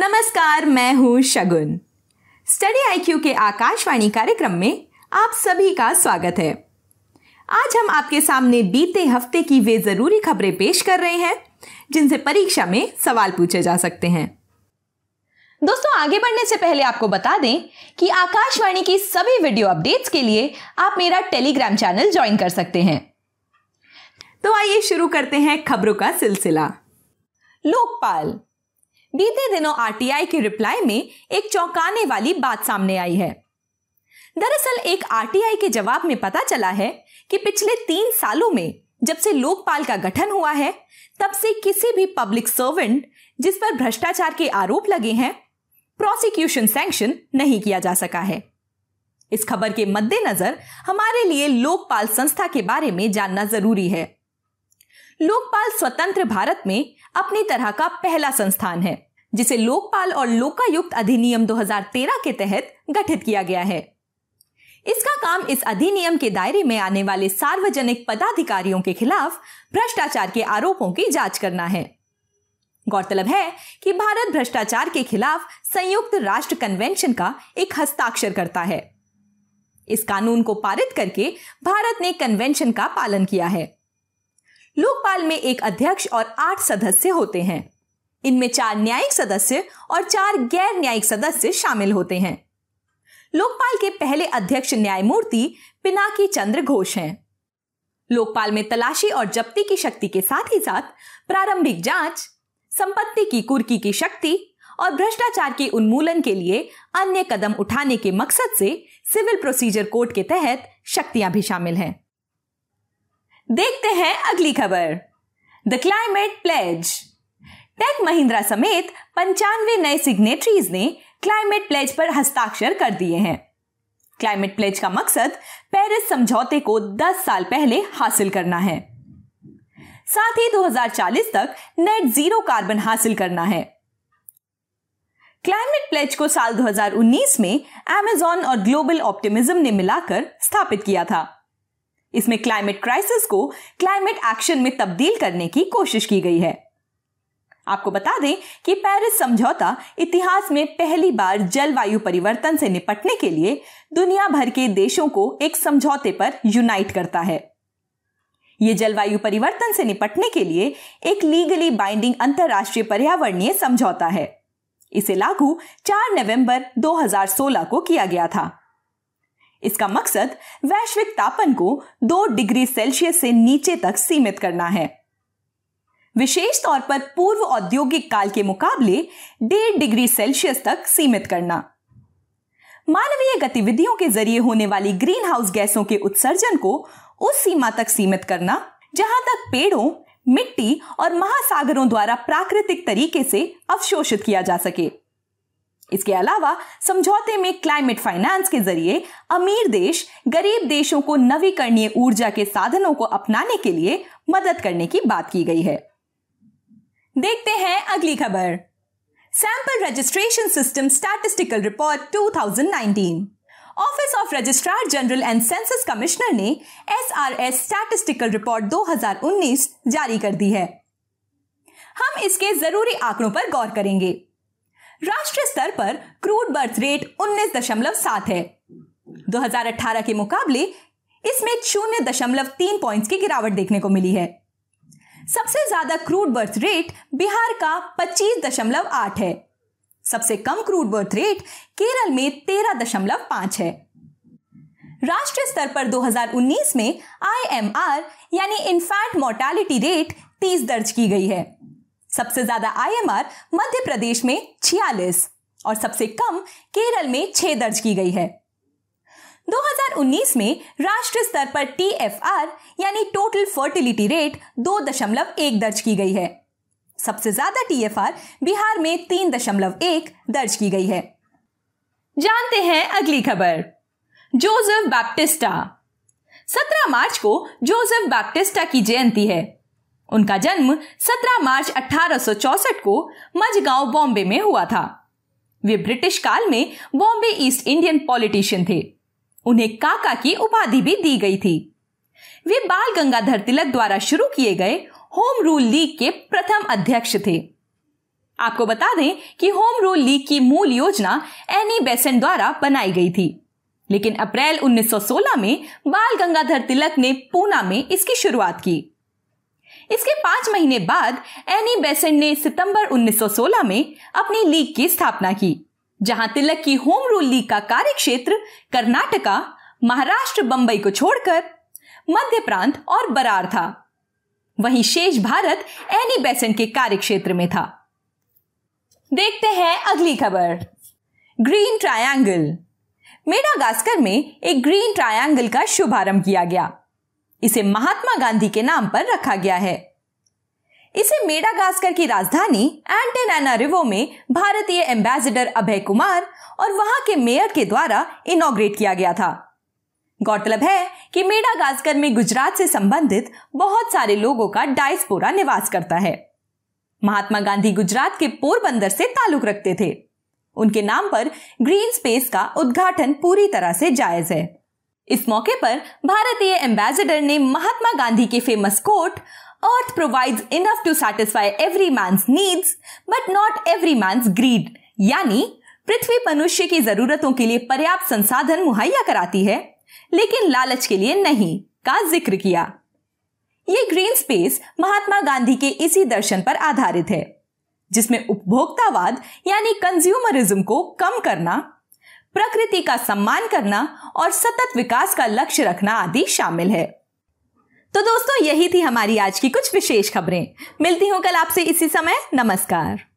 नमस्कार मैं हूँ शगुन स्टडी आईक्यू के आकाशवाणी कार्यक्रम में आप सभी का स्वागत है आज हम आपके सामने बीते हफ्ते की वे ज़रूरी खबरें पेश कर रहे हैं जिनसे परीक्षा में सवाल पूछे जा सकते हैं दोस्तों आगे बढ़ने से पहले आपको बता दें कि आकाशवाणी की सभी वीडियो अपडेट्स के लिए आप मेरा टेलीग्राम चैनल ज्वाइन कर सकते हैं तो आइए शुरू करते हैं खबरों का सिलसिला लोकपाल बीते दिनों आरटीआई की रिप्लाई में एक चौंकाने वाली बात सामने आई है दरअसल एक आरटीआई के जवाब में पता चला है कि पिछले तीन सालों में जब से लोकपाल का गठन हुआ है तब से किसी भी पब्लिक सर्वेंट जिस पर भ्रष्टाचार के आरोप लगे हैं प्रोसिक्यूशन सैंक्शन नहीं किया जा सका है इस खबर के मद्देनजर हमारे लिए लोकपाल संस्था के बारे में जानना जरूरी है लोकपाल स्वतंत्र भारत में अपनी तरह का पहला संस्थान है जिसे लोकपाल और लोकायुक्त अधिनियम 2013 के तहत गठित किया गया है इसका काम इस अधिनियम के दायरे में आने वाले सार्वजनिक पदाधिकारियों के खिलाफ भ्रष्टाचार के आरोपों की जांच करना है गौरतलब है कि भारत भ्रष्टाचार के खिलाफ संयुक्त राष्ट्र कन्वेंशन का एक हस्ताक्षर करता है इस कानून को पारित करके भारत ने कन्वेंशन का पालन किया है लोकपाल में एक अध्यक्ष और आठ सदस्य होते हैं इनमें चार न्यायिक सदस्य और चार गैर न्यायिक सदस्य शामिल होते हैं लोकपाल के पहले अध्यक्ष न्यायमूर्ति पिनाकी चंद्र घोष हैं लोकपाल में तलाशी और जब्ती की शक्ति के साथ ही साथ प्रारंभिक जांच संपत्ति की कुर्की की शक्ति और भ्रष्टाचार के उन्मूलन के लिए अन्य कदम उठाने के मकसद से सिविल प्रोसीजर कोड के तहत शक्तियां भी शामिल हैं देखते हैं अगली खबर the climate pledge Tech Mahindra समेत पंचानवे नए सिग्नेटरीज ने क्लाइमेट प्लेज पर हस्ताक्षर कर दिए हैं क्लाइमेट प्लेज का मकसद पेरिस समझौते को 10 साल पहले हासिल करना है साथ ही 2040 तक नेट जीरो कार्बन हासिल करना है क्लाइमेट प्लेज को साल 2019 में एमेजॉन और ग्लोबल ऑप्टिमिज्म ने मिलाकर स्थापित किया था इसमें क्लाइमेट क्राइसिस को क्लाइमेट एक्शन में तब्दील करने की कोशिश की गई है आपको बता दें कि पेरिस समझौता इतिहास में पहली बार जलवायु परिवर्तन से निपटने के लिए दुनिया भर के देशों को एक समझौते पर यूनाइट करता है ये जलवायु परिवर्तन से निपटने के लिए एक लीगली बाइंडिंग अंतर्राष्ट्रीय पर्यावरणीय समझौता है इसे लागू 4 नवंबर 2016 को किया गया था इसका मकसद वैश्विक तापन को 2 डिग्री सेल्सियस से नीचे तक सीमित करना है विशेष तौर पर पूर्व औद्योगिक काल के मुकाबले डेढ़ डिग्री सेल्सियस तक सीमित करना मानवीय गतिविधियों के जरिए होने वाली ग्रीन हाउस गैसों के उत्सर्जन को उस सीमा तक सीमित करना जहां तक पेड़ों मिट्टी और महासागरों द्वारा प्राकृतिक तरीके से अवशोषित किया जा सके इसके अलावा समझौते में क्लाइमेट फाइनेंस के जरिए अमीर देश गरीब देशों को नवीकरणीय ऊर्जा के साधनों को अपनाने के लिए मदद करने की बात की गई है देखते हैं अगली खबर sample registration system statistical report 2019 office of registrar general and census commissioner ने S R S statistical report 2019 जारी कर दी है हम इसके जरूरी आंकड़ों पर गौर करेंगे राष्ट्रीय स्तर पर क्रूड बर्थ रेट 19.7 है 2018 के मुकाबले इसमें शून्य दशमलव तीन पॉइंट की गिरावट देखने को मिली है सबसे ज्यादा क्रूड बर्थ रेट बिहार का आठ है सबसे कम क्रूड बर्थ रेट केरल में तेरह दशमलव पांच है राष्ट्रीय स्तर पर 2019 में आईएमआर यानी इन्फैंट मोर्टालिटी रेट 30 दर्ज की गई है सबसे ज्यादा आईएमआर मध्य प्रदेश में 46 और सबसे कम केरल में 6 दर्ज की गई है 2019 में राष्ट्रीय स्तर पर टी यानी टोटल फर्टिलिटी रेट दो दशमलव एक दर्ज की गई है सबसे ज्यादा टी बिहार में तीन दशमलव एक दर्ज की गई है जानते हैं अगली खबर जोसेफ बैप्टिस्टा 17 मार्च को जोसेफ बैप्टिस्टा की जयंती है उनका जन्म 17 मार्च 1864 को मजगांव बॉम्बे में हुआ था वे ब्रिटिश काल में बॉम्बे ईस्ट इंडियन पॉलिटिशियन थे उन्हें काका की उपाधि भी दी गई थी वे बाल गंगाधर तिलक द्वारा शुरू किए गए होम रूल लीग के प्रथम अध्यक्ष थे आपको बता दें कि होम रूल लीग की मूल योजना एनी बेसेंट द्वारा बनाई गई थी लेकिन अप्रैल 1916 में बाल गंगाधर तिलक ने पूना में इसकी शुरुआत की इसके पांच महीने बाद एनी बेसेंट ने सितंबर 1916 में अपनी लीग की स्थापना की जहां तिलक की होम रूल लीग का कार्य क्षेत्र कर्नाटका महाराष्ट्र बंबई को छोड़कर मध्य प्रांत और बरार था वहीं शेष भारत एनी बेसेंट के कार्य क्षेत्र में था देखते हैं अगली खबर ग्रीन ट्रायंगल मेडागास्कर में एक ग्रीन ट्रायंगल का शुभारंभ किया गया इसे महात्मा गांधी के नाम पर रखा गया है इसे मेडागास्कर की राजधानी एंटेनानारिवो में भारतीय एम्बेसडर अभय कुमार और वहां के मेयर के द्वारा इनोग्रेट किया गया था गौरतलब है कि मेडागास्कर में गुजरात से संबंधित बहुत सारे लोगों का डायस्पोरा निवास करता है महात्मा गांधी गुजरात के पोरबंदर से ताल्लुक रखते थे उनके नाम पर ग्रीन स्पेस का उद्घाटन पूरी तरह से जायज है इस मौके पर भारतीय एम्बेसडर ने महात्मा गांधी के famous quote earth provides enough to satisfy every man's needs but not every man's greed यानी पृथ्वी मनुष्य की जरूरतों के लिए पर्याप्त संसाधन मुहैया कराती है लेकिन लालच के लिए नहीं का जिक्र किया ये ग्रीन स्पेस महात्मा गांधी के इसी दर्शन पर आधारित है जिसमें उपभोक्तावाद यानी कंज्यूमरिज्म को कम करना प्रकृति का सम्मान करना और सतत विकास का लक्ष्य रखना आदि शामिल है तो दोस्तों यही थी हमारी आज की कुछ विशेष खबरें मिलती हूँ कल आपसे इसी समय नमस्कार